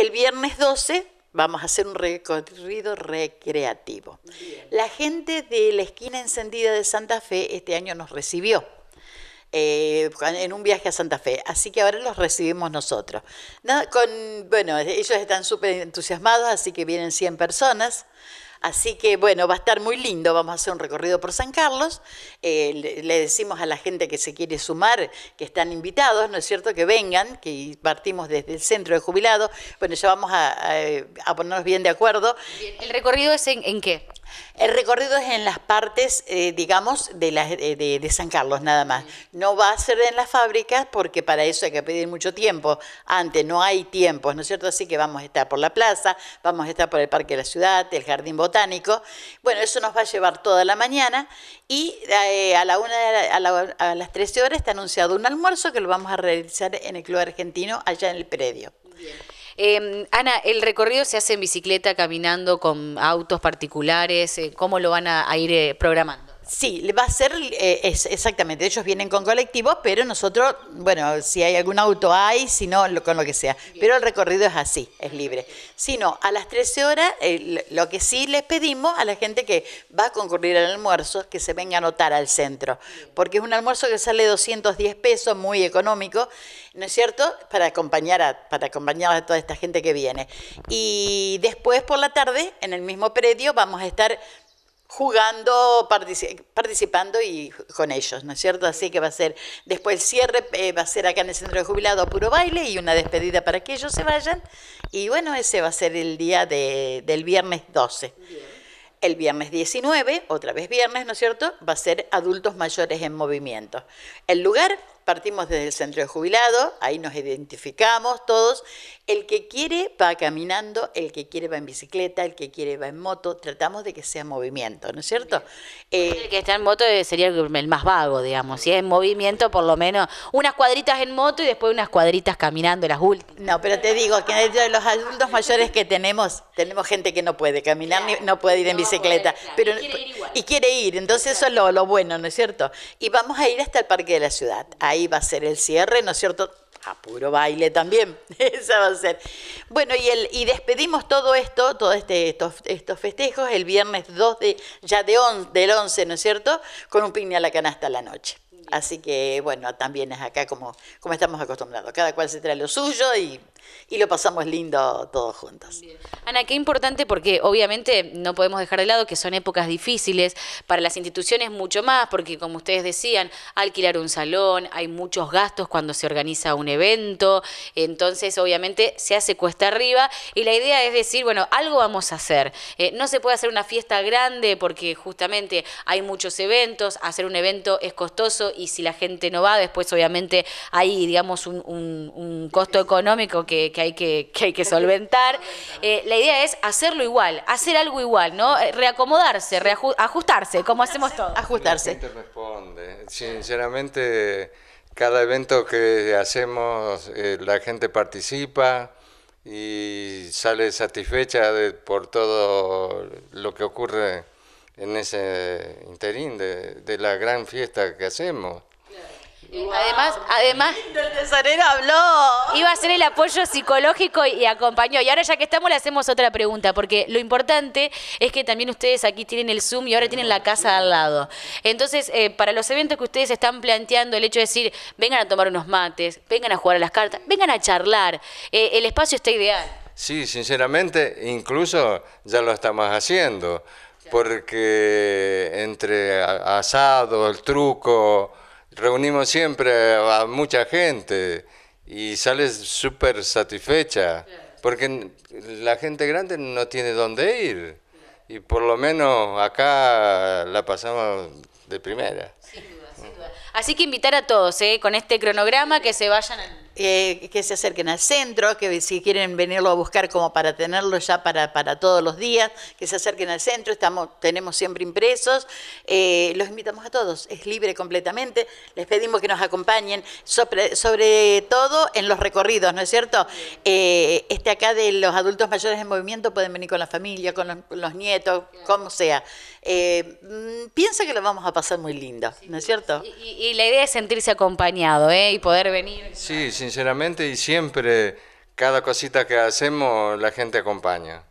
el viernes 12 vamos a hacer un recorrido recreativo. La gente de la esquina encendida de Santa Fe este año nos recibió. Eh, en un viaje a Santa Fe. Así que ahora los recibimos nosotros. bueno, ellos están súper entusiasmados, así que vienen 100 personas. Así que bueno, va a estar muy lindo, vamos a hacer un recorrido por San Carlos, eh, le, decimos a la gente que se quiere sumar, que están invitados, ¿no es cierto?, que vengan, que partimos desde el centro de jubilados, bueno, ya vamos a, ponernos bien de acuerdo. ¿El recorrido es en, qué? El recorrido es en las partes, eh, digamos, de, San Carlos nada más. No va a ser en las fábricas porque para eso hay que pedir mucho tiempo. Antes no hay tiempos, ¿no es cierto? Así que vamos a estar por la plaza, vamos a estar por el Parque de la Ciudad, el Jardín Botánico bueno, eso nos va a llevar toda la mañana y eh, a, la a, las 13 horas está anunciado un almuerzo que lo vamos a realizar en el Club Argentino, allá en el predio. Em, Ana, ¿el recorrido se hace en bicicleta, caminando, con autos particulares? Eh, ¿Cómo lo van a ir eh, programando? Sí, va a ser, eh, exactamente, ellos vienen con colectivos, pero nosotros, bueno, si hay algún auto hay, si no, con lo que sea. Pero el recorrido es así, es libre. Si no, a las 13 horas, eh, lo que sí les pedimos a la gente que va a concurrir al almuerzo, que se venga a anotar al centro, porque es un almuerzo que sale 210 pesos, muy económico, ¿no es cierto? Para acompañar a, para acompañar a toda esta gente que viene. Y después por la tarde, en el mismo predio, vamos a estar jugando, participando y con ellos, ¿no es cierto? Así que va a ser, después el cierre eh, va a ser acá en el Centro de Jubilado puro baile y una despedida para que ellos se vayan. Y bueno, ese va a ser el día del viernes 12. El viernes 19, otra vez viernes, ¿no es cierto? Va a ser adultos mayores en movimiento. El lugar, partimos desde el centro de jubilado, ahí nos identificamos todos. El que quiere va caminando, el que quiere va en bicicleta, el que quiere va en moto. Tratamos de que sea movimiento, ¿no es cierto? Eh, el que está en moto eh, sería el más vago, digamos. Si es en movimiento, por lo menos unas cuadritas en moto y después unas cuadritas caminando las últimas. No, pero te digo que de los adultos mayores que tenemos, tenemos gente que no puede caminar, no puede ir en bicicleta. pero, y quiere ir entonces eso es lo, bueno, ¿no es cierto? Y vamos a ir hasta el Parque de la Ciudad. Ahí va a ser el cierre, ¿no es cierto? a puro baile también. Esa va a ser. Bueno, y, el, y despedimos todo esto, todos este, estos, estos festejos, el viernes 2 de, ya de del 11, ¿no es cierto? Con un piña a la canasta la noche. Así que, bueno, también es acá como, como estamos acostumbrados. Cada cual se trae lo suyo y y lo pasamos lindo todos juntos. Ana, qué importante porque obviamente no podemos dejar de lado que son épocas difíciles para las instituciones mucho más, porque como ustedes decían, alquilar un salón, hay muchos gastos cuando se organiza un evento, entonces obviamente se hace cuesta arriba y la idea es decir, bueno, algo vamos a hacer. Eh, no se puede hacer una fiesta grande porque justamente hay muchos eventos, hacer un evento es costoso y si la gente no va, después obviamente hay, digamos, un costo económico que que, hay, que, que, hay que solventar. Eh, la idea es hacerlo igual, hacer algo igual, ¿no? Eh, reacomodarse, ajustarse, como hacemos todos. Ajustarse. La gente responde. Sinceramente, cada evento que hacemos, eh, la gente participa y sale satisfecha por todo lo que ocurre en ese interín de, de la gran fiesta que hacemos. Además, además. El habló. Iba a ser el apoyo psicológico y acompañó. Y ahora ya que estamos le hacemos otra pregunta, porque lo importante es que también ustedes aquí tienen el Zoom y ahora tienen la casa al lado. Entonces, eh, para los eventos que ustedes están planteando, el hecho de decir, vengan a tomar unos mates, vengan a jugar a las cartas, vengan a charlar, eh, el espacio está ideal. Sí, sinceramente, incluso ya lo estamos haciendo, porque entre asado, el truco, reunimos siempre a mucha gente y sales súper satisfecha, porque la gente grande no tiene dónde ir y por lo menos acá la pasamos de primera. Así que invitar a todos ¿eh? con este cronograma que se vayan al... Eh, que se acerquen al centro, que si quieren venirlo a buscar como para tenerlo ya para, para todos los días, que se acerquen al centro, estamos, tenemos siempre impresos, eh, los invitamos a todos, es libre completamente, les pedimos que nos acompañen, sobre, todo en los recorridos, ¿no es cierto? Eh, este acá de los adultos mayores en movimiento pueden venir con la familia, con los, nietos, como sea. Mm, piensa que lo vamos a pasar muy lindo, ¿no es cierto? Y, y, la idea es sentirse acompañado y poder venir. Sí, sí sinceramente, y siempre cada cosita que hacemos la gente acompaña.